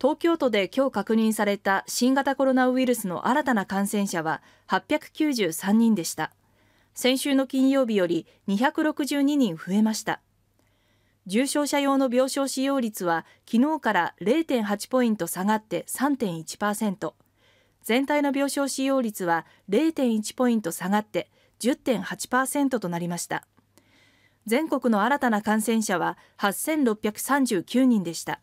東京都で今日確認された新型コロナウイルスの新たな感染者は893人でした。先週の金曜日より262人増えました。重症者用の病床使用率は昨日から0.8ポイント下がって3.1%。全体の病床使用率は0.1ポイント下がって10.8%となりました。全国の新たな感染者は8639人でした。